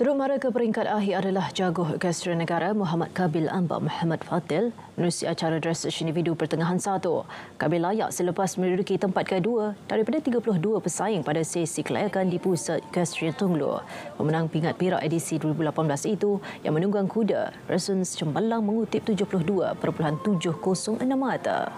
Teruk mara ke peringkat akhir adalah jaguh orkestra negara Muhammad Kabil Ambam Muhammad Fatil menerusi acara dressage individu pertengahan satu. Kabil layak selepas menduduki tempat kedua daripada 32 pesaing pada sesi kelayakan di pusat orkestra Tunglu. Pemenang pingat pirak edisi 2018 itu yang menunggang kuda, Resons Cembalang mengutip 72.706 mata.